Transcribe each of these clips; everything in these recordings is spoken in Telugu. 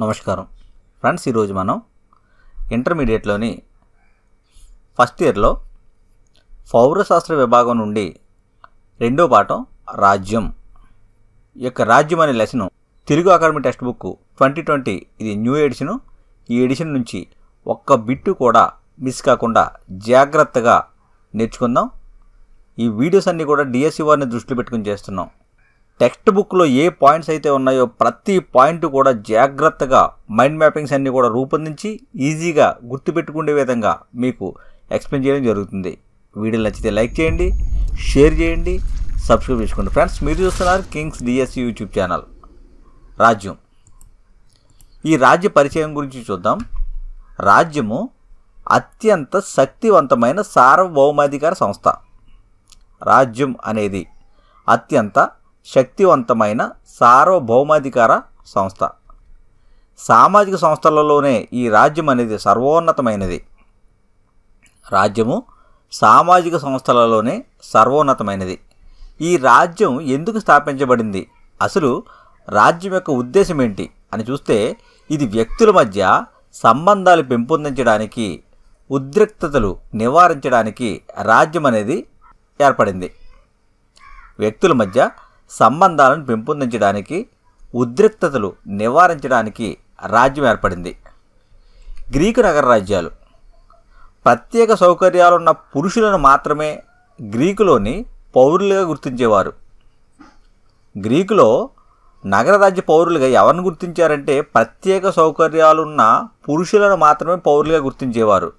నమస్కారం ఫ్రెండ్స్ ఈరోజు మనం ఇంటర్మీడియట్లోని ఫస్ట్ ఇయర్లో పౌరశాస్త్ర విభాగం నుండి రెండో పాఠం రాజ్యం యొక్క రాజ్యం అనే lesson Telugu academy textbook twenty twenty ఇది న్యూ ఎడిషను ఈ ఎడిషన్ నుంచి ఒక్క బిట్టు కూడా మిస్ కాకుండా జాగ్రత్తగా నేర్చుకుందాం ఈ వీడియోస్ అన్నీ కూడా డిఎస్సి వారిని దృష్టిలో పెట్టుకుని చేస్తున్నాం టెక్స్ట్ బుక్లో ఏ పాయింట్స్ అయితే ఉన్నాయో ప్రతి పాయింట్ కూడా జాగ్రత్తగా మైండ్ మ్యాపింగ్స్ అన్నీ కూడా రూపొందించి ఈజీగా గుర్తుపెట్టుకునే విధంగా మీకు ఎక్స్ప్లెయిన్ చేయడం జరుగుతుంది వీడియో నచ్చితే లైక్ చేయండి షేర్ చేయండి సబ్స్క్రైబ్ చేసుకోండి ఫ్రెండ్స్ మీరు చూస్తున్నారు కింగ్స్ డిఎస్సి యూట్యూబ్ ఛానల్ రాజ్యం ఈ రాజ్య పరిచయం గురించి చూద్దాం రాజ్యము అత్యంత శక్తివంతమైన సార్వభౌమాధికార సంస్థ రాజ్యం అనేది అత్యంత శక్తివంతమైన సార్వభౌమాధికార సంస్థ సామాజిక సంస్థలలోనే ఈ రాజ్యం అనేది సర్వోన్నతమైనది రాజ్యము సామాజిక సంస్థలలోనే సర్వోన్నతమైనది ఈ రాజ్యం ఎందుకు స్థాపించబడింది అసలు రాజ్యం యొక్క ఉద్దేశం ఏంటి అని చూస్తే ఇది వ్యక్తుల మధ్య సంబంధాలు పెంపొందించడానికి ఉద్రిక్తతలు నివారించడానికి రాజ్యం అనేది ఏర్పడింది వ్యక్తుల మధ్య సంబంధాలను పెంపొందించడానికి ఉద్రిక్తతలు నివారించడానికి రాజ్యం ఏర్పడింది గ్రీకు నగర రాజ్యాలు ప్రత్యేక సౌకర్యాలున్న పురుషులను మాత్రమే గ్రీకులోని పౌరులుగా గుర్తించేవారు గ్రీకులో నగరరాజ్య పౌరులుగా ఎవరిని గుర్తించారంటే ప్రత్యేక సౌకర్యాలున్న పురుషులను మాత్రమే పౌరులుగా గుర్తించేవారు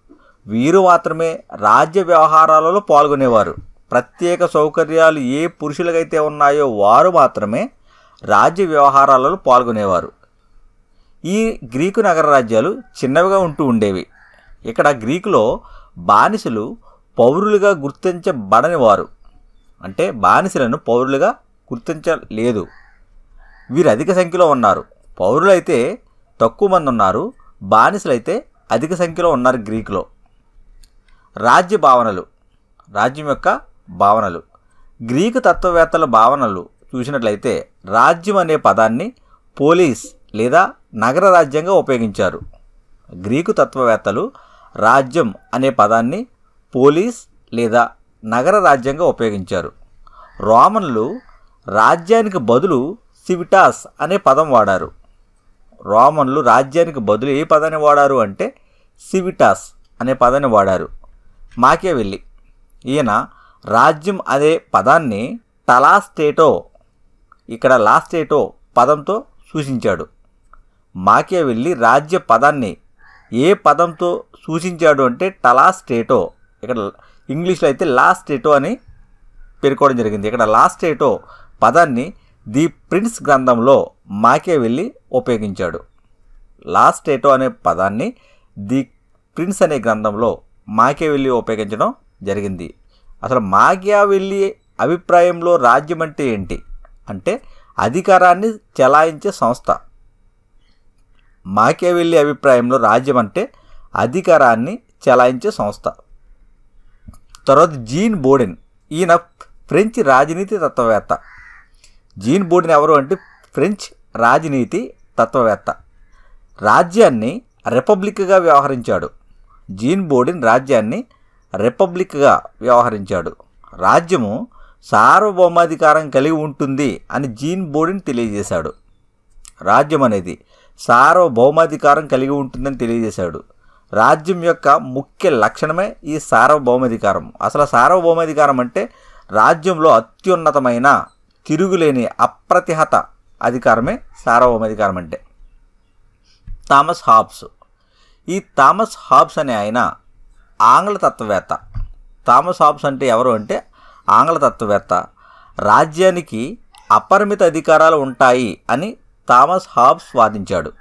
వీరు మాత్రమే రాజ్య వ్యవహారాలలో పాల్గొనేవారు ప్రత్యేక సౌకర్యాలు ఏ పురుషులకైతే ఉన్నాయో వారు మాత్రమే రాజ్య వ్యవహారాలలో పాల్గొనేవారు ఈ గ్రీకు నగర రాజ్యాలు చిన్నవిగా ఉంటూ ఉండేవి ఇక్కడ గ్రీకులో బానిసలు పౌరులుగా గుర్తించబడని వారు అంటే బానిసలను పౌరులుగా గుర్తించలేదు వీరు అధిక సంఖ్యలో ఉన్నారు పౌరులైతే తక్కువ మంది ఉన్నారు బానిసలైతే అధిక సంఖ్యలో ఉన్నారు గ్రీకులో రాజ్య భావనలు రాజ్యం యొక్క భావనలు గ్రీకు తత్వవేత్తల భావనలు చూసినట్లయితే రాజ్యం అనే పదాన్ని పోలీస్ లేదా నగర రాజ్యంగా ఉపయోగించారు గ్రీకు తత్వవేత్తలు రాజ్యం అనే పదాన్ని పోలీస్ లేదా నగర రాజ్యంగా ఉపయోగించారు రోమన్లు రాజ్యానికి బదులు సివిటాస్ అనే పదం వాడారు రోమన్లు రాజ్యానికి బదులు ఏ పదాన్ని వాడారు అంటే సివిటాస్ అనే పదాన్ని వాడారు మాకేవెల్లి ఈయన రాజ్యం అదే పదాన్ని స్టేటో ఇక్కడ లాస్టేటో పదంతో సూచించాడు మాకే వెళ్ళి రాజ్య పదాన్ని ఏ పదంతో సూచించాడు అంటే టలాస్టేటో ఇక్కడ ఇంగ్లీష్లో అయితే లాస్టేటో అని పేర్కోవడం జరిగింది ఇక్కడ లాస్టేటో పదాన్ని ది ప్రిన్స్ గ్రంథంలో మాకే వెళ్ళి ఉపయోగించాడు లాస్టేటో అనే పదాన్ని ది ప్రిన్స్ అనే గ్రంథంలో మాకే వెళ్ళి ఉపయోగించడం జరిగింది అసలు వెళ్ళి అభిప్రాయంలో రాజ్యం అంటే ఏంటి అంటే అధికారాన్ని చెలాయించే సంస్థ వెళ్ళి అభిప్రాయంలో రాజ్యం అంటే అధికారాన్ని చెలాయించే సంస్థ తర్వాత జీన్ బోడెన్ ఈయన ఫ్రెంచ్ రాజనీతి తత్వవేత్త జీన్ బోడెన్ ఎవరు అంటే ఫ్రెంచ్ రాజనీతి తత్వవేత్త రాజ్యాన్ని రిపబ్లిక్గా వ్యవహరించాడు జీన్ బోడెన్ రాజ్యాన్ని రిపబ్లిక్గా వ్యవహరించాడు రాజ్యము సార్వభౌమాధికారం కలిగి ఉంటుంది అని జీన్ బోడిన్ తెలియజేశాడు రాజ్యం అనేది సార్వభౌమాధికారం కలిగి ఉంటుందని తెలియజేశాడు రాజ్యం యొక్క ముఖ్య లక్షణమే ఈ సార్వభౌమాధికారం అసలు సార్వభౌమాధికారం అంటే రాజ్యంలో అత్యున్నతమైన తిరుగులేని అప్రతిహత అధికారమే సార్వభౌమాధికారం అంటే థామస్ హాబ్స్ ఈ థామస్ హాబ్స్ అనే ఆయన ఆంగ్ల తత్వవేత్త థామస్ హాబ్స్ అంటే ఎవరు అంటే ఆంగ్ల తత్వవేత్త రాజ్యానికి అపరిమిత అధికారాలు ఉంటాయి అని థామస్ హాబ్స్ వాదించాడు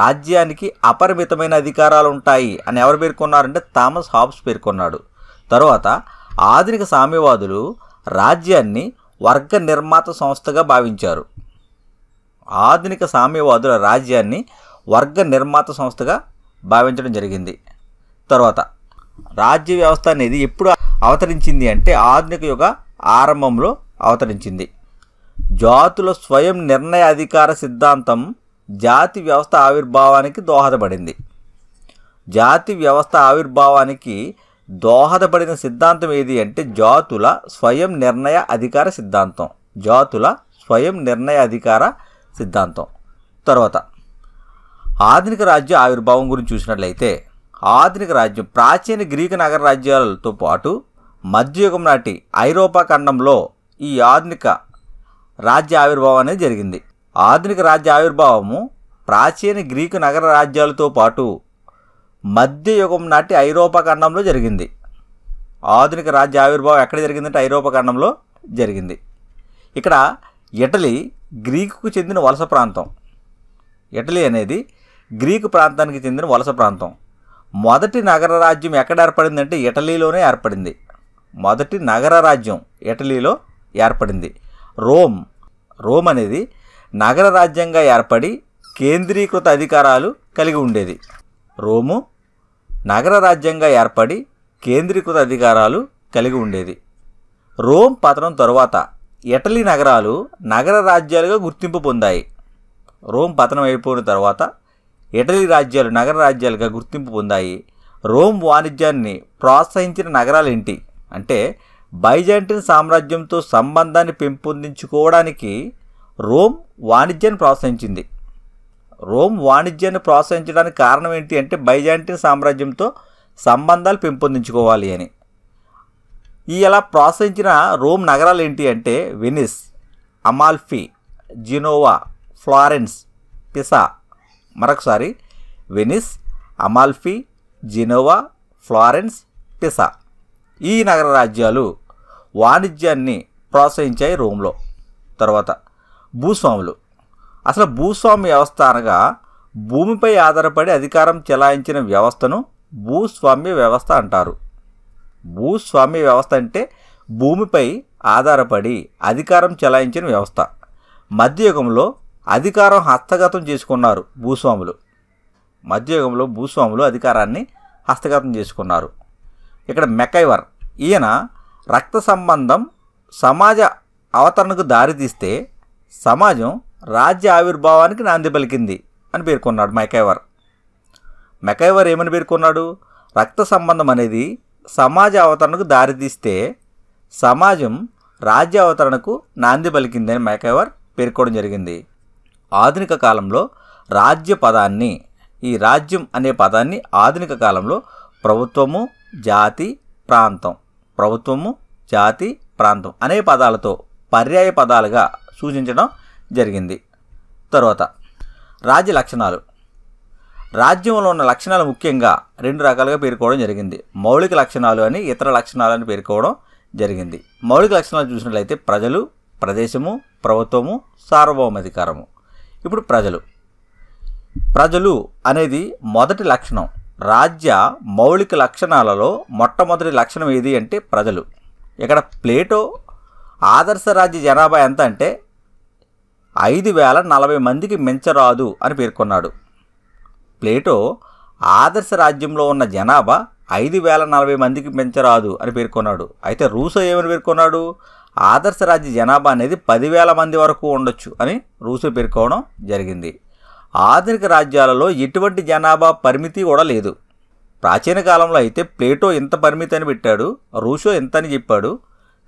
రాజ్యానికి అపరిమితమైన అధికారాలు ఉంటాయి అని ఎవరు పేర్కొన్నారంటే థామస్ హాబ్స్ పేర్కొన్నాడు తరువాత ఆధునిక సామ్యవాదులు రాజ్యాన్ని వర్గ నిర్మాత సంస్థగా భావించారు ఆధునిక సామ్యవాదుల రాజ్యాన్ని వర్గ నిర్మాత సంస్థగా భావించడం జరిగింది తర్వాత రాజ్య వ్యవస్థ అనేది ఎప్పుడు అవతరించింది అంటే ఆధునిక యుగ ఆరంభంలో అవతరించింది జాతుల స్వయం నిర్ణయ అధికార సిద్ధాంతం జాతి వ్యవస్థ ఆవిర్భావానికి దోహదపడింది జాతి వ్యవస్థ ఆవిర్భావానికి దోహదపడిన సిద్ధాంతం ఏది అంటే జాతుల స్వయం నిర్ణయ అధికార సిద్ధాంతం జాతుల స్వయం నిర్ణయ అధికార సిద్ధాంతం తర్వాత ఆధునిక రాజ్య ఆవిర్భావం గురించి చూసినట్లయితే ఆధునిక రాజ్యం ప్రాచీన గ్రీకు నగర రాజ్యాలతో పాటు మధ్యయుగం నాటి ఐరోపా ఖండంలో ఈ ఆధునిక రాజ్య ఆవిర్భావం అనేది జరిగింది ఆధునిక రాజ్య ఆవిర్భావము ప్రాచీన గ్రీకు నగర రాజ్యాలతో పాటు మధ్యయుగం నాటి ఐరోపా ఖండంలో జరిగింది ఆధునిక రాజ్య ఆవిర్భావం ఎక్కడ జరిగిందంటే ఐరోపా ఖండంలో జరిగింది ఇక్కడ ఇటలీ గ్రీకుకు చెందిన వలస ప్రాంతం ఇటలీ అనేది గ్రీకు ప్రాంతానికి చెందిన వలస ప్రాంతం మొదటి నగర రాజ్యం ఎక్కడ ఏర్పడిందంటే ఇటలీలోనే ఏర్పడింది మొదటి నగర రాజ్యం ఇటలీలో ఏర్పడింది రోమ్ రోమ్ అనేది నగర రాజ్యంగా ఏర్పడి కేంద్రీకృత అధికారాలు కలిగి ఉండేది రోము నగర రాజ్యంగా ఏర్పడి కేంద్రీకృత అధికారాలు కలిగి ఉండేది రోమ్ పతనం తరువాత ఇటలీ నగరాలు నగర రాజ్యాలుగా గుర్తింపు పొందాయి రోమ్ పతనం అయిపోయిన తర్వాత ఇటలీ రాజ్యాలు నగర రాజ్యాలుగా గుర్తింపు పొందాయి రోమ్ వాణిజ్యాన్ని ప్రోత్సహించిన నగరాలు ఏంటి అంటే బైజాంటిన్ సామ్రాజ్యంతో సంబంధాన్ని పెంపొందించుకోవడానికి రోమ్ వాణిజ్యాన్ని ప్రోత్సహించింది రోమ్ వాణిజ్యాన్ని ప్రోత్సహించడానికి కారణం ఏంటి అంటే బైజాంటిన్ సామ్రాజ్యంతో సంబంధాలు పెంపొందించుకోవాలి అని ఈ ఎలా ప్రోత్సహించిన రోమ్ నగరాలు ఏంటి అంటే Venice Amalfi Genoa Florence Pisa మరొకసారి Venice Amalfi Genoa Florence Pisa ఈ నగర రాజ్యాలు వాణిజ్యాన్ని ప్రోత్సహించాయి రోమ్లో తర్వాత భూస్వాములు అసలు భూస్వామి వ్యవస్థ అనగా భూమిపై ఆధారపడి అధికారం చెలాయించిన వ్యవస్థను భూస్వామ్య వ్యవస్థ అంటారు భూస్వామ్య వ్యవస్థ అంటే భూమిపై ఆధారపడి అధికారం చెలాయించిన వ్యవస్థ మధ్యయుగంలో అధికారం హస్తగతం చేసుకున్నారు భూస్వాములు మధ్యయుగంలో భూస్వాములు అధికారాన్ని హస్తగతం చేసుకున్నారు ఇక్కడ మెకైవర్ ఈయన రక్త సంబంధం సమాజ అవతరణకు దారితీస్తే సమాజం రాజ్య ఆవిర్భావానికి నాంది పలికింది అని పేర్కొన్నాడు మెకైవర్ మెకైవర్ ఏమని పేర్కొన్నాడు రక్త సంబంధం అనేది సమాజ అవతరణకు దారితీస్తే సమాజం రాజ్య అవతరణకు నాంది పలికిందని మెకైవర్ పేర్కోవడం జరిగింది ఆధునిక కాలంలో రాజ్య పదాన్ని ఈ రాజ్యం అనే పదాన్ని ఆధునిక కాలంలో ప్రభుత్వము జాతి ప్రాంతం ప్రభుత్వము జాతి ప్రాంతం అనే పదాలతో పర్యాయ పదాలుగా సూచించడం జరిగింది తర్వాత రాజ్య లక్షణాలు రాజ్యంలో ఉన్న లక్షణాలు ముఖ్యంగా రెండు రకాలుగా పేర్కోవడం జరిగింది మౌలిక లక్షణాలు అని ఇతర లక్షణాలు అని పేర్కోవడం జరిగింది మౌలిక లక్షణాలు చూసినట్లయితే ప్రజలు ప్రదేశము ప్రభుత్వము సార్వభౌమాధికారము ఇప్పుడు ప్రజలు ప్రజలు అనేది మొదటి లక్షణం రాజ్య మౌలిక లక్షణాలలో మొట్టమొదటి లక్షణం ఏది అంటే ప్రజలు ఇక్కడ ప్లేటో ఆదర్శ రాజ్య జనాభా ఎంత అంటే ఐదు వేల నలభై మందికి మించరాదు అని పేర్కొన్నాడు ప్లేటో ఆదర్శ రాజ్యంలో ఉన్న జనాభా ఐదు వేల నలభై మందికి మించరాదు అని పేర్కొన్నాడు అయితే రూసో ఏమని పేర్కొన్నాడు ఆదర్శ రాజ్య జనాభా అనేది పదివేల మంది వరకు ఉండొచ్చు అని రూసు పేర్కోవడం జరిగింది ఆధునిక రాజ్యాలలో ఎటువంటి జనాభా పరిమితి కూడా లేదు ప్రాచీన కాలంలో అయితే ప్లేటో ఇంత పరిమితి అని పెట్టాడు రూసో ఇంత అని చెప్పాడు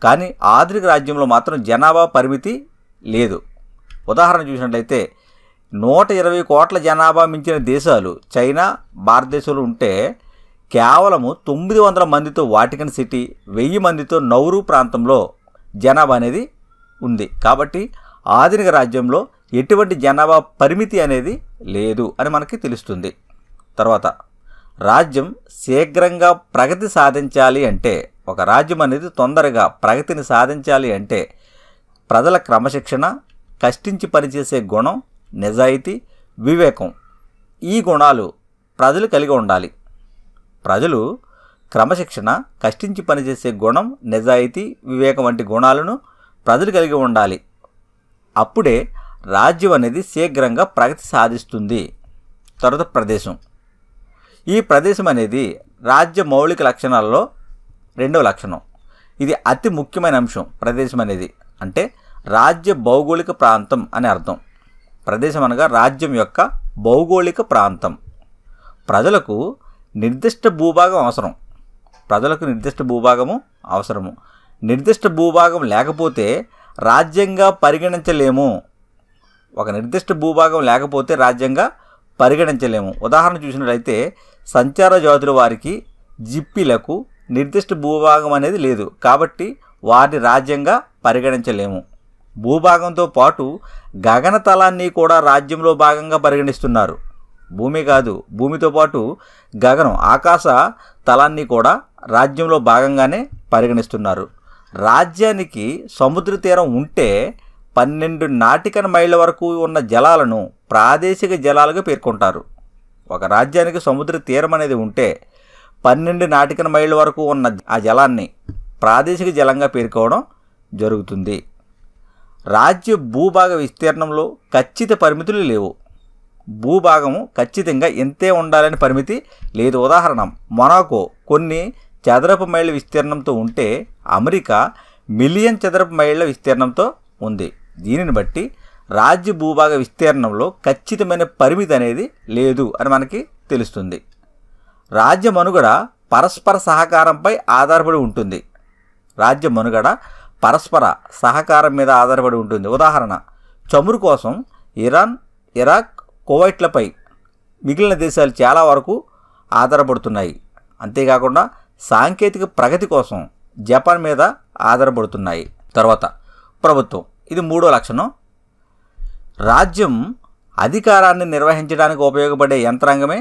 కానీ ఆధునిక రాజ్యంలో మాత్రం జనాభా పరిమితి లేదు ఉదాహరణ చూసినట్లయితే నూట ఇరవై కోట్ల జనాభా మించిన దేశాలు చైనా భారతదేశంలో ఉంటే కేవలము తొమ్మిది వందల మందితో వాటికన్ సిటీ వెయ్యి మందితో నౌరు ప్రాంతంలో జనాభా అనేది ఉంది కాబట్టి ఆధునిక రాజ్యంలో ఎటువంటి జనాభా పరిమితి అనేది లేదు అని మనకి తెలుస్తుంది తర్వాత రాజ్యం శీఘ్రంగా ప్రగతి సాధించాలి అంటే ఒక రాజ్యం అనేది తొందరగా ప్రగతిని సాధించాలి అంటే ప్రజల క్రమశిక్షణ కష్టించి పనిచేసే గుణం నిజాయితీ వివేకం ఈ గుణాలు ప్రజలు కలిగి ఉండాలి ప్రజలు క్రమశిక్షణ కష్టించి పనిచేసే గుణం నిజాయితీ వివేకం వంటి గుణాలను ప్రజలు కలిగి ఉండాలి అప్పుడే రాజ్యం అనేది శీఘ్రంగా ప్రగతి సాధిస్తుంది తర్వాత ప్రదేశం ఈ ప్రదేశం అనేది రాజ్య మౌలిక లక్షణాలలో రెండవ లక్షణం ఇది అతి ముఖ్యమైన అంశం ప్రదేశం అనేది అంటే రాజ్య భౌగోళిక ప్రాంతం అని అర్థం ప్రదేశం అనగా రాజ్యం యొక్క భౌగోళిక ప్రాంతం ప్రజలకు నిర్దిష్ట భూభాగం అవసరం ప్రజలకు నిర్దిష్ట భూభాగము అవసరము నిర్దిష్ట భూభాగం లేకపోతే రాజ్యంగా పరిగణించలేము ఒక నిర్దిష్ట భూభాగం లేకపోతే రాజ్యంగా పరిగణించలేము ఉదాహరణ చూసినట్లయితే సంచార జాతుల వారికి జిప్పిలకు నిర్దిష్ట భూభాగం అనేది లేదు కాబట్టి వారిని రాజ్యంగా పరిగణించలేము భూభాగంతో పాటు గగనతలాన్ని కూడా రాజ్యంలో భాగంగా పరిగణిస్తున్నారు భూమి కాదు భూమితో పాటు గగనం ఆకాశ తలాన్ని కూడా రాజ్యంలో భాగంగానే పరిగణిస్తున్నారు రాజ్యానికి సముద్ర తీరం ఉంటే పన్నెండు నాటికన్ మైళ్ళ వరకు ఉన్న జలాలను ప్రాదేశిక జలాలుగా పేర్కొంటారు ఒక రాజ్యానికి సముద్ర తీరం అనేది ఉంటే పన్నెండు నాటికన్ మైళ్ళ వరకు ఉన్న ఆ జలాన్ని ప్రాదేశిక జలంగా పేర్కోవడం జరుగుతుంది రాజ్య భూభాగ విస్తీర్ణంలో ఖచ్చిత పరిమితులు లేవు భూభాగము ఖచ్చితంగా ఎంతే ఉండాలని పరిమితి లేదు ఉదాహరణ మొనాకో కొన్ని చదరపు మైళ్ళ విస్తీర్ణంతో ఉంటే అమెరికా మిలియన్ చదరపు మైళ్ళ విస్తీర్ణంతో ఉంది దీనిని బట్టి రాజ్య భూభాగ విస్తీర్ణంలో ఖచ్చితమైన పరిమితి అనేది లేదు అని మనకి తెలుస్తుంది రాజ్య మనుగడ పరస్పర సహకారంపై ఆధారపడి ఉంటుంది రాజ్య మనుగడ పరస్పర సహకారం మీద ఆధారపడి ఉంటుంది ఉదాహరణ చమురు కోసం ఇరాన్ ఇరాక్ కువైట్లపై మిగిలిన దేశాలు చాలా వరకు ఆధారపడుతున్నాయి అంతేకాకుండా సాంకేతిక ప్రగతి కోసం జపాన్ మీద ఆధారపడుతున్నాయి తర్వాత ప్రభుత్వం ఇది మూడో లక్షణం రాజ్యం అధికారాన్ని నిర్వహించడానికి ఉపయోగపడే యంత్రాంగమే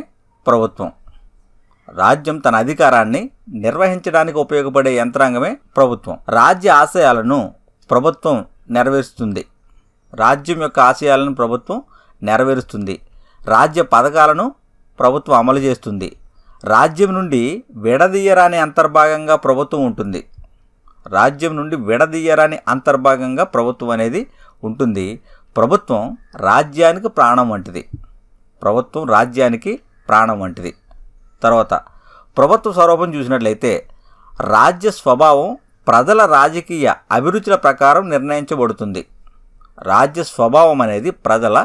ప్రభుత్వం రాజ్యం తన అధికారాన్ని నిర్వహించడానికి ఉపయోగపడే యంత్రాంగమే ప్రభుత్వం రాజ్య ఆశయాలను ప్రభుత్వం నెరవేరుస్తుంది రాజ్యం యొక్క ఆశయాలను ప్రభుత్వం నెరవేరుస్తుంది రాజ్య పథకాలను ప్రభుత్వం అమలు చేస్తుంది రాజ్యం నుండి విడదీయరాని అంతర్భాగంగా ప్రభుత్వం ఉంటుంది రాజ్యం నుండి విడదీయరాని అంతర్భాగంగా ప్రభుత్వం అనేది ఉంటుంది ప్రభుత్వం రాజ్యానికి ప్రాణం వంటిది ప్రభుత్వం రాజ్యానికి ప్రాణం వంటిది తర్వాత ప్రభుత్వ స్వరూపం చూసినట్లయితే రాజ్య స్వభావం ప్రజల రాజకీయ అభిరుచుల ప్రకారం నిర్ణయించబడుతుంది రాజ్య స్వభావం అనేది ప్రజల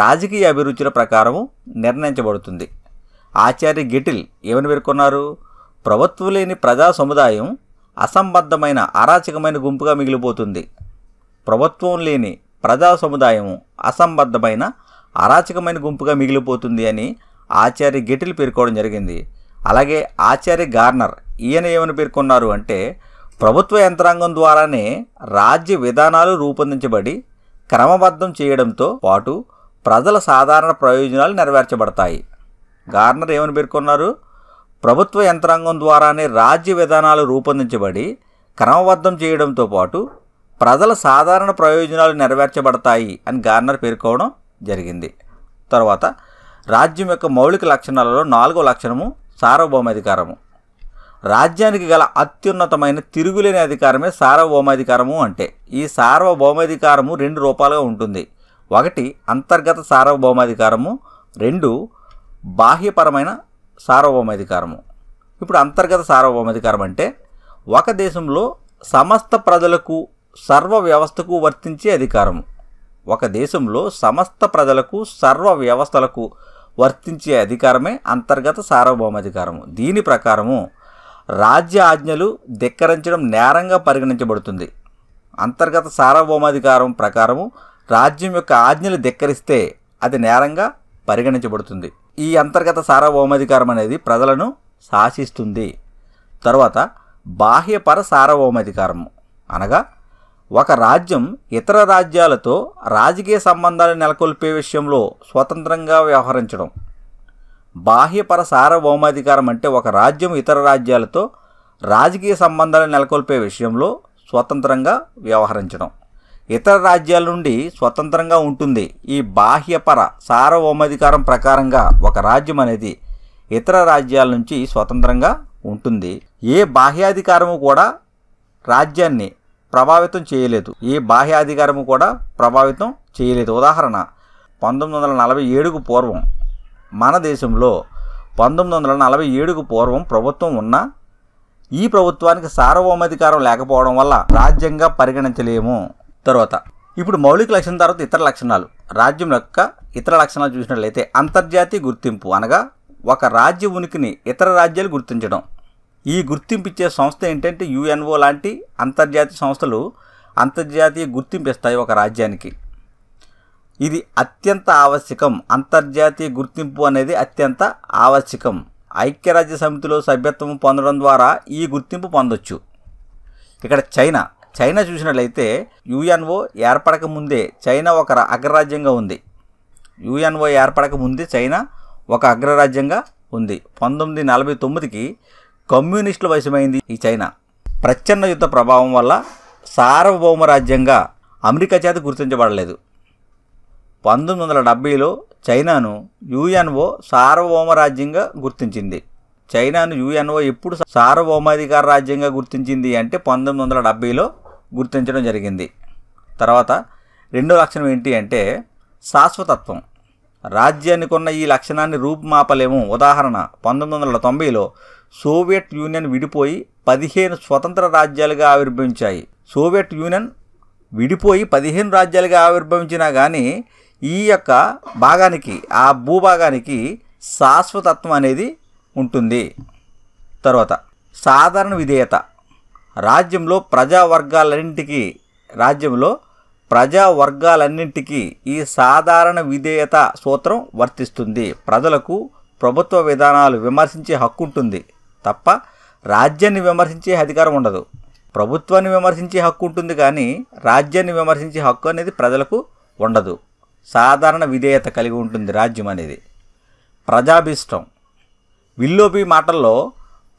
రాజకీయ అభిరుచుల ప్రకారము నిర్ణయించబడుతుంది ఆచార్య గిటిల్ ఏమని పేర్కొన్నారు ప్రభుత్వం లేని ప్రజా సముదాయం అసంబద్ధమైన అరాచకమైన గుంపుగా మిగిలిపోతుంది ప్రభుత్వం లేని ప్రజా సముదాయం అసంబద్ధమైన అరాచకమైన గుంపుగా మిగిలిపోతుంది అని ఆచార్య గెటిల్ పేర్కోవడం జరిగింది అలాగే ఆచార్య గార్నర్ ఈయన ఏమని పేర్కొన్నారు అంటే ప్రభుత్వ యంత్రాంగం ద్వారానే రాజ్య విధానాలు రూపొందించబడి క్రమబద్ధం చేయడంతో పాటు ప్రజల సాధారణ ప్రయోజనాలు నెరవేర్చబడతాయి గార్నర్ ఏమని పేర్కొన్నారు ప్రభుత్వ యంత్రాంగం ద్వారానే రాజ్య విధానాలు రూపొందించబడి క్రమబద్ధం చేయడంతో పాటు ప్రజల సాధారణ ప్రయోజనాలు నెరవేర్చబడతాయి అని గార్నర్ పేర్కోవడం జరిగింది తర్వాత రాజ్యం యొక్క మౌలిక లక్షణాలలో నాలుగో లక్షణము సార్వభౌమాధికారము రాజ్యానికి గల అత్యున్నతమైన తిరుగులేని అధికారమే సార్వభౌమాధికారము అంటే ఈ సార్వభౌమాధికారము రెండు రూపాలుగా ఉంటుంది ఒకటి అంతర్గత సార్వభౌమాధికారము రెండు బాహ్యపరమైన సార్వభౌమాధికారము ఇప్పుడు అంతర్గత సార్వభౌమాధికారం అంటే ఒక దేశంలో సమస్త ప్రజలకు సర్వ వ్యవస్థకు వర్తించే అధికారము ఒక దేశంలో సమస్త ప్రజలకు సర్వ వ్యవస్థలకు వర్తించే అధికారమే అంతర్గత సార్వభౌమాధికారము దీని ప్రకారము రాజ్య ఆజ్ఞలు ధిక్కరించడం నేరంగా పరిగణించబడుతుంది అంతర్గత సార్వభౌమాధికారం ప్రకారము రాజ్యం యొక్క ఆజ్ఞలు ధిక్కరిస్తే అది నేరంగా పరిగణించబడుతుంది ఈ అంతర్గత సార్వభౌమాధికారం అనేది ప్రజలను శాసిస్తుంది తర్వాత బాహ్యపర సార్వభౌమాధికారము అనగా ఒక రాజ్యం ఇతర రాజ్యాలతో రాజకీయ సంబంధాలు నెలకొల్పే విషయంలో స్వతంత్రంగా వ్యవహరించడం బాహ్యపర సార్వభౌమాధికారం అంటే ఒక రాజ్యం ఇతర రాజ్యాలతో రాజకీయ సంబంధాలు నెలకొల్పే విషయంలో స్వతంత్రంగా వ్యవహరించడం ఇతర రాజ్యాల నుండి స్వతంత్రంగా ఉంటుంది ఈ బాహ్యపర సార్వభౌమాధికారం ప్రకారంగా ఒక రాజ్యం అనేది ఇతర రాజ్యాల నుంచి స్వతంత్రంగా ఉంటుంది ఏ బాహ్యాధికారము కూడా రాజ్యాన్ని ప్రభావితం చేయలేదు ఏ బాహ్యాధికారము కూడా ప్రభావితం చేయలేదు ఉదాహరణ పంతొమ్మిది వందల నలభై ఏడుకు పూర్వం మన దేశంలో పంతొమ్మిది వందల నలభై ఏడుకు పూర్వం ప్రభుత్వం ఉన్న ఈ ప్రభుత్వానికి సార్వభౌమాధికారం లేకపోవడం వల్ల రాజ్యంగా పరిగణించలేము తర్వాత ఇప్పుడు మౌలిక లక్షణం తర్వాత ఇతర లక్షణాలు రాజ్యం యొక్క ఇతర లక్షణాలు చూసినట్లయితే అంతర్జాతీయ గుర్తింపు అనగా ఒక రాజ్య ఉనికిని ఇతర రాజ్యాలు గుర్తించడం ఈ గుర్తింపు ఇచ్చే సంస్థ ఏంటంటే యుఎన్ఓ లాంటి అంతర్జాతీయ సంస్థలు అంతర్జాతీయ గుర్తింపు ఇస్తాయి ఒక రాజ్యానికి ఇది అత్యంత ఆవశ్యకం అంతర్జాతీయ గుర్తింపు అనేది అత్యంత ఆవశ్యకం ఐక్యరాజ్య సమితిలో సభ్యత్వం పొందడం ద్వారా ఈ గుర్తింపు పొందొచ్చు ఇక్కడ చైనా చైనా చూసినట్లయితే యుఎన్ఓ ఏర్పడక ముందే చైనా ఒక అగ్రరాజ్యంగా ఉంది యుఎన్ఓ ఏర్పడక ముందే చైనా ఒక అగ్రరాజ్యంగా ఉంది పంతొమ్మిది నలభై తొమ్మిదికి కమ్యూనిస్టుల వశమైంది ఈ చైనా ప్రచ్ఛన్న యుద్ధ ప్రభావం వల్ల సార్వభౌమ రాజ్యంగా అమెరికా చేత గుర్తించబడలేదు పంతొమ్మిది వందల డెబ్బైలో చైనాను యుఎన్ఓ సార్వభౌమ రాజ్యంగా గుర్తించింది చైనాను యుఎన్ఓ ఎప్పుడు సార్వభౌమాధికార రాజ్యంగా గుర్తించింది అంటే పంతొమ్మిది వందల డెబ్బైలో గుర్తించడం జరిగింది తర్వాత రెండో లక్షణం ఏంటి అంటే శాశ్వతత్వం రాజ్యానికి ఉన్న ఈ లక్షణాన్ని రూపుమాపలేము ఉదాహరణ పంతొమ్మిది వందల తొంభైలో సోవియట్ యూనియన్ విడిపోయి పదిహేను స్వతంత్ర రాజ్యాలుగా ఆవిర్భవించాయి సోవియట్ యూనియన్ విడిపోయి పదిహేను రాజ్యాలుగా ఆవిర్భవించినా కానీ ఈ యొక్క భాగానికి ఆ భూభాగానికి శాశ్వతత్వం అనేది ఉంటుంది తర్వాత సాధారణ విధేయత రాజ్యంలో ప్రజావర్గాలన్నింటికీ రాజ్యంలో ప్రజావర్గాలన్నింటికీ ఈ సాధారణ విధేయత సూత్రం వర్తిస్తుంది ప్రజలకు ప్రభుత్వ విధానాలు విమర్శించే హక్కు ఉంటుంది తప్ప రాజ్యాన్ని విమర్శించే అధికారం ఉండదు ప్రభుత్వాన్ని విమర్శించే హక్కు ఉంటుంది కానీ రాజ్యాన్ని విమర్శించే హక్కు అనేది ప్రజలకు ఉండదు సాధారణ విధేయత కలిగి ఉంటుంది రాజ్యం అనేది ప్రజాభిష్టం విల్లోపి మాటల్లో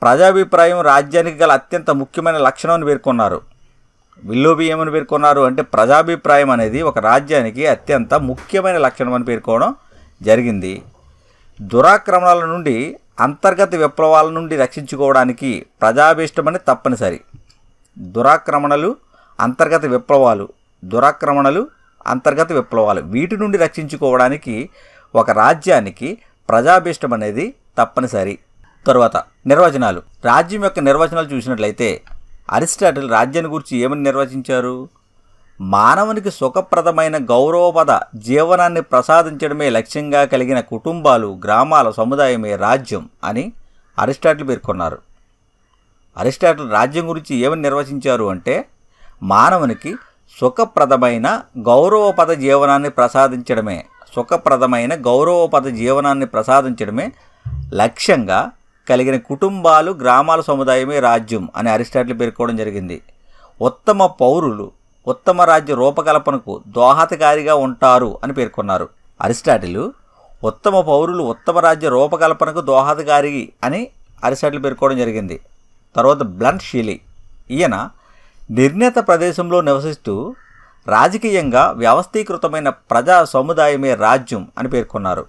ప్రజాభిప్రాయం రాజ్యానికి గల అత్యంత ముఖ్యమైన లక్షణం అని పేర్కొన్నారు విల్లోబి ఏమని పేర్కొన్నారు అంటే ప్రజాభిప్రాయం అనేది ఒక రాజ్యానికి అత్యంత ముఖ్యమైన లక్షణం అని పేర్కోవడం జరిగింది దురాక్రమణల నుండి అంతర్గత విప్లవాల నుండి రక్షించుకోవడానికి ప్రజాభీష్టమని తప్పనిసరి దురాక్రమణలు అంతర్గత విప్లవాలు దురాక్రమణలు అంతర్గత విప్లవాలు వీటి నుండి రక్షించుకోవడానికి ఒక రాజ్యానికి ప్రజాభీష్టం అనేది తప్పనిసరి తర్వాత నిర్వచనాలు రాజ్యం యొక్క నిర్వచనాలు చూసినట్లయితే అరిస్టాటిల్ రాజ్యాన్ని గురించి ఏమని నిర్వచించారు మానవునికి సుఖప్రదమైన గౌరవపద జీవనాన్ని ప్రసాదించడమే లక్ష్యంగా కలిగిన కుటుంబాలు గ్రామాల సముదాయమే రాజ్యం అని అరిస్టాటిల్ పేర్కొన్నారు అరిస్టాటిల్ రాజ్యం గురించి ఏమని నిర్వచించారు అంటే మానవునికి సుఖప్రదమైన గౌరవపద జీవనాన్ని ప్రసాదించడమే సుఖప్రదమైన గౌరవపద జీవనాన్ని ప్రసాదించడమే లక్ష్యంగా కలిగిన కుటుంబాలు గ్రామాల సముదాయమే రాజ్యం అని అరిస్టాటిల్ పేర్కోవడం జరిగింది ఉత్తమ పౌరులు ఉత్తమ రాజ్య రూపకల్పనకు దోహదకారిగా ఉంటారు అని పేర్కొన్నారు అరిస్టాటిల్ ఉత్తమ పౌరులు ఉత్తమ రాజ్య రూపకల్పనకు దోహదకారి అని అరిస్టాటిల్ పేర్కోవడం జరిగింది తర్వాత బ్లంట్ షీలీ ఈయన నిర్ణీత ప్రదేశంలో నివసిస్తూ రాజకీయంగా వ్యవస్థీకృతమైన ప్రజా సముదాయమే రాజ్యం అని పేర్కొన్నారు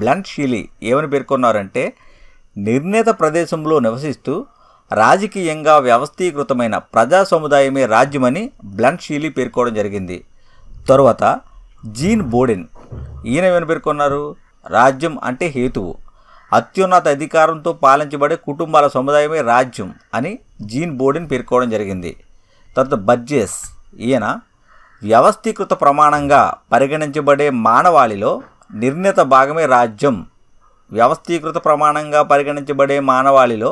బ్లంట్ షీలీ ఏమని పేర్కొన్నారంటే నిర్ణీత ప్రదేశంలో నివసిస్తూ రాజకీయంగా వ్యవస్థీకృతమైన ప్రజా సముదాయమే రాజ్యమని బ్లంట్ షీలీ పేర్కోవడం జరిగింది తరువాత జీన్ బోడెన్ ఈయన ఏమైనా పేర్కొన్నారు రాజ్యం అంటే హేతువు అత్యున్నత అధికారంతో పాలించబడే కుటుంబాల సముదాయమే రాజ్యం అని జీన్ బోడెన్ పేర్కోవడం జరిగింది తర్వాత బర్జెస్ ఈయన వ్యవస్థీకృత ప్రమాణంగా పరిగణించబడే మానవాళిలో నిర్ణీత భాగమే రాజ్యం వ్యవస్థీకృత ప్రమాణంగా పరిగణించబడే మానవాళిలో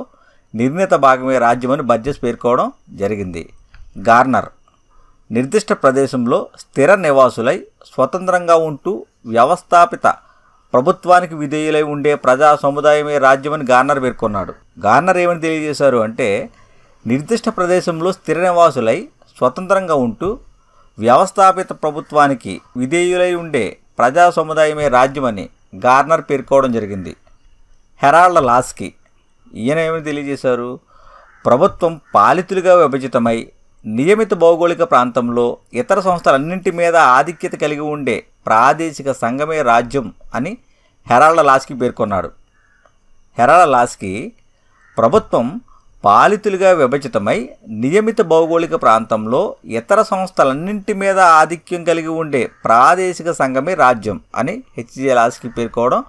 నిర్ణీత భాగమే రాజ్యమని బడ్జెస్ పేర్కోవడం జరిగింది గార్నర్ నిర్దిష్ట ప్రదేశంలో స్థిర నివాసులై స్వతంత్రంగా ఉంటూ వ్యవస్థాపిత ప్రభుత్వానికి విధేయులై ఉండే ప్రజా సముదాయమే రాజ్యమని గార్నర్ పేర్కొన్నాడు గార్నర్ ఏమని తెలియజేశారు అంటే నిర్దిష్ట ప్రదేశంలో స్థిర నివాసులై స్వతంత్రంగా ఉంటూ వ్యవస్థాపిత ప్రభుత్వానికి విధేయులై ఉండే ప్రజా సముదాయమే రాజ్యమని గార్నర్ పేర్కోవడం జరిగింది హెరాల్డ్ లాస్కి ఈయన ఏమని తెలియజేశారు ప్రభుత్వం పాలితులుగా విభజితమై నియమిత భౌగోళిక ప్రాంతంలో ఇతర సంస్థలన్నింటి మీద ఆధిక్యత కలిగి ఉండే ప్రాదేశిక సంఘమే రాజ్యం అని హెరాల్డ్ లాస్కి పేర్కొన్నాడు హెరాల్డ్ లాస్కి ప్రభుత్వం పాలితులుగా విభజితమై నియమిత భౌగోళిక ప్రాంతంలో ఇతర సంస్థలన్నింటి మీద ఆధిక్యం కలిగి ఉండే ప్రాదేశిక సంఘమే రాజ్యం అని హెచ్జే లాస్కి పేర్కోవడం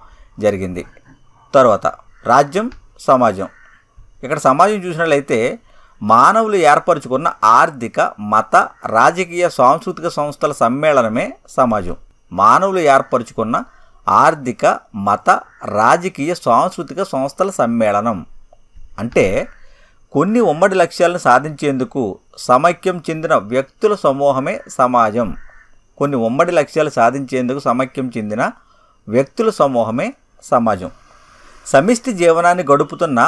జరిగింది తర్వాత రాజ్యం సమాజం ఇక్కడ సమాజం చూసినట్లయితే మానవులు ఏర్పరచుకున్న ఆర్థిక మత రాజకీయ సాంస్కృతిక సంస్థల సమ్మేళనమే సమాజం మానవులు ఏర్పరచుకున్న ఆర్థిక మత రాజకీయ సాంస్కృతిక సంస్థల సమ్మేళనం అంటే కొన్ని ఉమ్మడి లక్ష్యాలను సాధించేందుకు సమైక్యం చెందిన వ్యక్తుల సమూహమే సమాజం కొన్ని ఉమ్మడి లక్ష్యాలు సాధించేందుకు సమైక్యం చెందిన వ్యక్తుల సమూహమే సమాజం సమిష్టి జీవనాన్ని గడుపుతున్న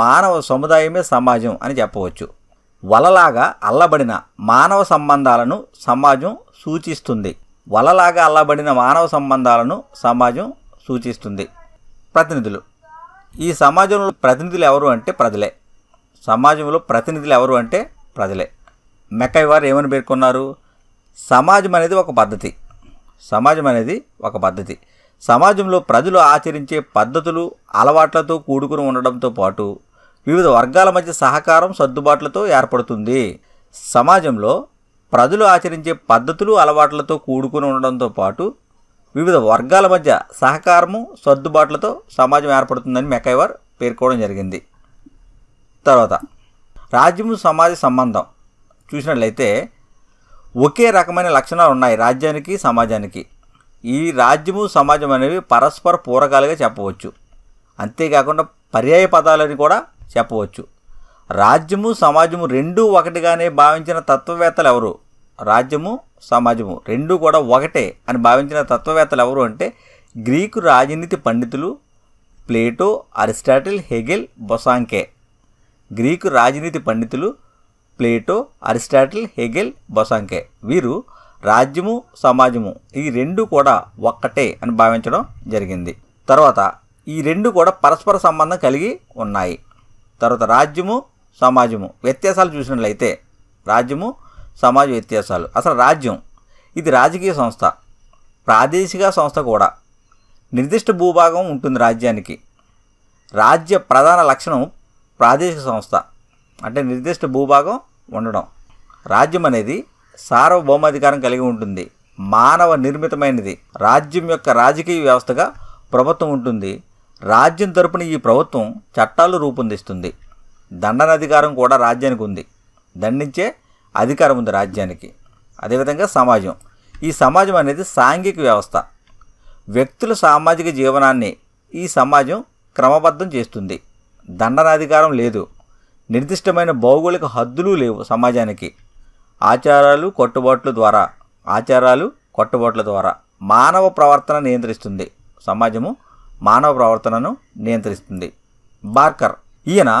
మానవ సముదాయమే సమాజం అని చెప్పవచ్చు వలలాగా అల్లబడిన మానవ సంబంధాలను సమాజం సూచిస్తుంది వలలాగా అల్లబడిన మానవ సంబంధాలను సమాజం సూచిస్తుంది ప్రతినిధులు ఈ సమాజంలో ప్రతినిధులు ఎవరు అంటే ప్రజలే సమాజంలో ప్రతినిధులు ఎవరు అంటే ప్రజలే మెక్కయ్య వారు ఏమని పేర్కొన్నారు సమాజం అనేది ఒక పద్ధతి సమాజం అనేది ఒక పద్ధతి సమాజంలో ప్రజలు ఆచరించే పద్ధతులు అలవాట్లతో కూడుకుని ఉండడంతో పాటు వివిధ వర్గాల మధ్య సహకారం సర్దుబాట్లతో ఏర్పడుతుంది సమాజంలో ప్రజలు ఆచరించే పద్ధతులు అలవాట్లతో కూడుకుని ఉండడంతో పాటు వివిధ వర్గాల మధ్య సహకారము సర్దుబాట్లతో సమాజం ఏర్పడుతుందని మెకైవర్ పేర్కోవడం జరిగింది తర్వాత రాజ్యము సమాజ సంబంధం చూసినట్లయితే ఒకే రకమైన లక్షణాలు ఉన్నాయి రాజ్యానికి సమాజానికి ఈ రాజ్యము సమాజం అనేవి పరస్పర పూరకాలుగా చెప్పవచ్చు అంతేకాకుండా పర్యాయ పదాలని కూడా చెప్పవచ్చు రాజ్యము సమాజము రెండూ ఒకటిగానే భావించిన తత్వవేత్తలు ఎవరు రాజ్యము సమాజము రెండూ కూడా ఒకటే అని భావించిన తత్వవేత్తలు ఎవరు అంటే గ్రీకు రాజనీతి పండితులు Plato Aristotle Hegel Bosanquet Greek రాజనీతి పండితులు ప్లేటో అరిస్టాటిల్ హెగెల్ బొసాంకే వీరు రాజ్యము సమాజము ఈ రెండు కూడా ఒక్కటే అని భావించడం జరిగింది తర్వాత ఈ రెండు కూడా పరస్పర సంబంధం కలిగి ఉన్నాయి తర్వాత రాజ్యము సమాజము వ్యత్యాసాలు చూసినట్లయితే రాజ్యము సమాజ వ్యత్యాసాలు అసలు రాజ్యం ఇది రాజకీయ సంస్థ ప్రాదేశిక సంస్థ కూడా నిర్దిష్ట భూభాగం ఉంటుంది రాజ్యానికి రాజ్య ప్రధాన లక్షణం ప్రాదేశిక సంస్థ అంటే నిర్దిష్ట భూభాగం ఉండడం రాజ్యం అనేది సార్వభౌమాధికారం కలిగి ఉంటుంది మానవ నిర్మితమైనది రాజ్యం యొక్క రాజకీయ వ్యవస్థగా ప్రభుత్వం ఉంటుంది రాజ్యం తరపున ఈ ప్రభుత్వం చట్టాలు రూపొందిస్తుంది అధికారం కూడా రాజ్యానికి ఉంది దండించే అధికారం ఉంది రాజ్యానికి అదేవిధంగా సమాజం ఈ సమాజం అనేది సాంఘిక వ్యవస్థ వ్యక్తుల సామాజిక జీవనాన్ని ఈ సమాజం క్రమబద్ధం చేస్తుంది దండనాధికారం లేదు నిర్దిష్టమైన భౌగోళిక హద్దులు లేవు సమాజానికి ఆచారాలు కట్టుబాట్ల ద్వారా ఆచారాలు కట్టుబాట్ల ద్వారా మానవ ప్రవర్తన నియంత్రిస్తుంది సమాజము మానవ ప్రవర్తనను నియంత్రిస్తుంది బార్కర్ ఈయన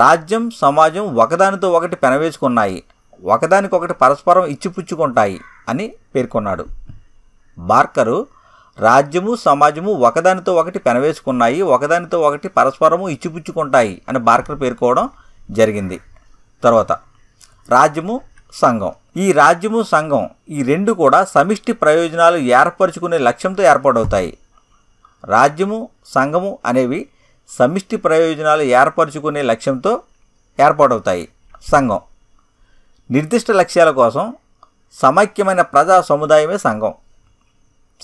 రాజ్యం సమాజం ఒకదానితో ఒకటి పెనవేసుకున్నాయి ఒకదానికొకటి పరస్పరం ఇచ్చిపుచ్చుకుంటాయి అని పేర్కొన్నాడు బార్కరు రాజ్యము సమాజము ఒకదానితో ఒకటి పెనవేసుకున్నాయి ఒకదానితో ఒకటి పరస్పరము ఇచ్చిపుచ్చుకుంటాయి అని బార్కర్ పేర్కోవడం జరిగింది తర్వాత రాజ్యము సంఘం ఈ రాజ్యము సంఘం ఈ రెండు కూడా సమిష్టి ప్రయోజనాలు ఏర్పరచుకునే లక్ష్యంతో ఏర్పాటవుతాయి రాజ్యము సంఘము అనేవి సమిష్టి ప్రయోజనాలు ఏర్పరచుకునే లక్ష్యంతో ఏర్పాటవుతాయి సంఘం నిర్దిష్ట లక్ష్యాల కోసం సమైక్యమైన ప్రజా సముదాయమే సంఘం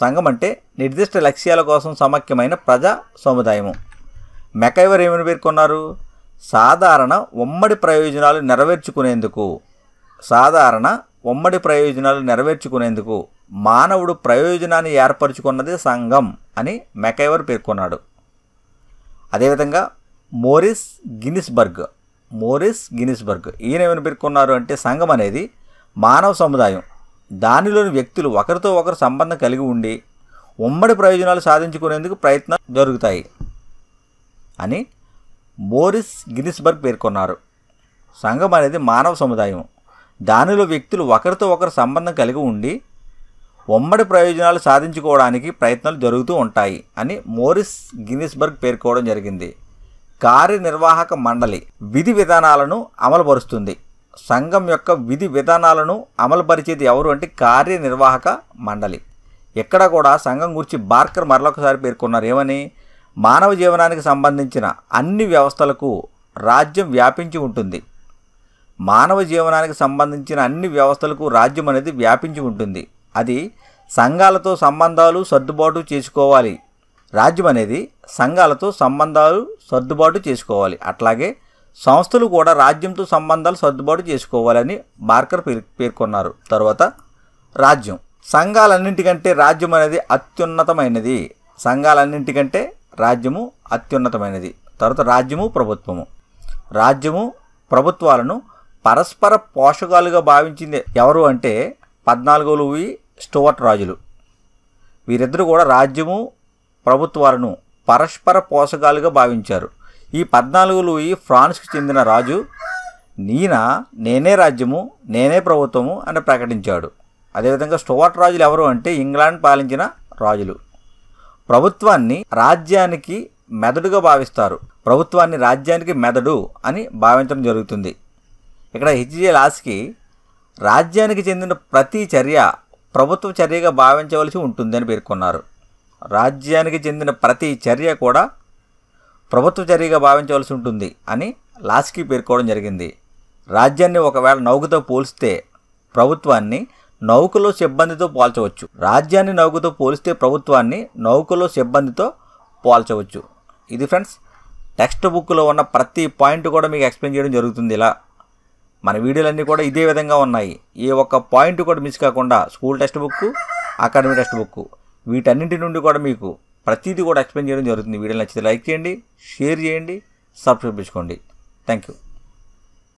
సంఘం అంటే నిర్దిష్ట లక్ష్యాల కోసం సమక్యమైన ప్రజా సముదాయము మెకైవర్ ఏమని పేర్కొన్నారు సాధారణ ఉమ్మడి ప్రయోజనాలు నెరవేర్చుకునేందుకు సాధారణ ఉమ్మడి ప్రయోజనాలు నెరవేర్చుకునేందుకు మానవుడు ప్రయోజనాన్ని ఏర్పరచుకున్నది సంఘం అని మెకైవర్ పేర్కొన్నాడు అదేవిధంగా మోరిస్ గినిస్బర్గ్ మోరిస్ గినిస్బర్గ్ ఈయన ఏమని పేర్కొన్నారు అంటే సంఘం అనేది మానవ సముదాయం దానిలోని వ్యక్తులు ఒకరితో ఒకరు సంబంధం కలిగి ఉండి ఉమ్మడి ప్రయోజనాలు సాధించుకునేందుకు ప్రయత్నాలు జరుగుతాయి అని మోరిస్ గిన్నిస్బర్గ్ పేర్కొన్నారు సంఘం అనేది మానవ సముదాయం దానిలో వ్యక్తులు ఒకరితో ఒకరు సంబంధం కలిగి ఉండి ఉమ్మడి ప్రయోజనాలు సాధించుకోవడానికి ప్రయత్నాలు జరుగుతూ ఉంటాయి అని మోరిస్ గినిస్బర్గ్ పేర్కోవడం జరిగింది కార్యనిర్వాహక మండలి విధి విధానాలను అమలుపరుస్తుంది సంఘం యొక్క విధి విధానాలను అమలుపరిచేది ఎవరు అంటే కార్యనిర్వాహక మండలి ఎక్కడ కూడా సంఘం గురించి బార్కర్ మరొకసారి పేర్కొన్నారు ఏమని మానవ జీవనానికి సంబంధించిన అన్ని వ్యవస్థలకు రాజ్యం వ్యాపించి ఉంటుంది మానవ జీవనానికి సంబంధించిన అన్ని వ్యవస్థలకు రాజ్యం అనేది వ్యాపించి ఉంటుంది అది సంఘాలతో సంబంధాలు సర్దుబాటు చేసుకోవాలి రాజ్యం అనేది సంఘాలతో సంబంధాలు సర్దుబాటు చేసుకోవాలి అట్లాగే సంస్థలు కూడా రాజ్యంతో సంబంధాలు సర్దుబాటు చేసుకోవాలని మార్కర్ పేర్కొన్నారు తర్వాత రాజ్యం సంఘాలన్నింటికంటే రాజ్యం అనేది అత్యున్నతమైనది సంఘాలన్నింటికంటే రాజ్యము అత్యున్నతమైనది తర్వాత రాజ్యము ప్రభుత్వము రాజ్యము ప్రభుత్వాలను పరస్పర పోషకాలుగా భావించింది ఎవరు అంటే పద్నాలుగో లూయి స్టువర్ట్ రాజులు వీరిద్దరూ కూడా రాజ్యము ప్రభుత్వాలను పరస్పర పోషకాలుగా భావించారు ఈ పద్నాలుగు లూయి ఫ్రాన్స్కు చెందిన రాజు నీన నేనే రాజ్యము నేనే ప్రభుత్వము అని ప్రకటించాడు అదేవిధంగా స్టువర్ట్ రాజులు ఎవరు అంటే ఇంగ్లాండ్ పాలించిన రాజులు ప్రభుత్వాన్ని రాజ్యానికి మెదడుగా భావిస్తారు ప్రభుత్వాన్ని రాజ్యానికి మెదడు అని భావించడం జరుగుతుంది ఇక్కడ హెచ్జే లాస్కి రాజ్యానికి చెందిన ప్రతి చర్య ప్రభుత్వ చర్యగా భావించవలసి ఉంటుందని పేర్కొన్నారు రాజ్యానికి చెందిన ప్రతి చర్య కూడా ప్రభుత్వ చర్యగా భావించవలసి ఉంటుంది అని లాస్కీ పేర్కోవడం జరిగింది రాజ్యాన్ని ఒకవేళ నౌకతో పోల్స్తే ప్రభుత్వాన్ని నౌకలో సిబ్బందితో పోల్చవచ్చు రాజ్యాన్ని నౌకతో పోలిస్తే ప్రభుత్వాన్ని నౌకలో సిబ్బందితో పోల్చవచ్చు ఇది ఫ్రెండ్స్ టెక్స్ట్ బుక్లో ఉన్న ప్రతి పాయింట్ కూడా మీకు ఎక్స్ప్లెయిన్ చేయడం జరుగుతుంది ఇలా మన వీడియోలన్నీ కూడా ఇదే విధంగా ఉన్నాయి ఏ ఒక్క పాయింట్ కూడా మిస్ కాకుండా school textbook academy textbook వీటన్నింటి నుండి కూడా మీకు ప్రతిదీ కూడా ఎక్స్ప్లెయిన్ చేయడం జరుగుతుంది వీడియో నచ్చితే లైక్ చేయండి షేర్ చేయండి సబ్స్క్రైబ్ చేసుకోండి థ్యాంక్ యూ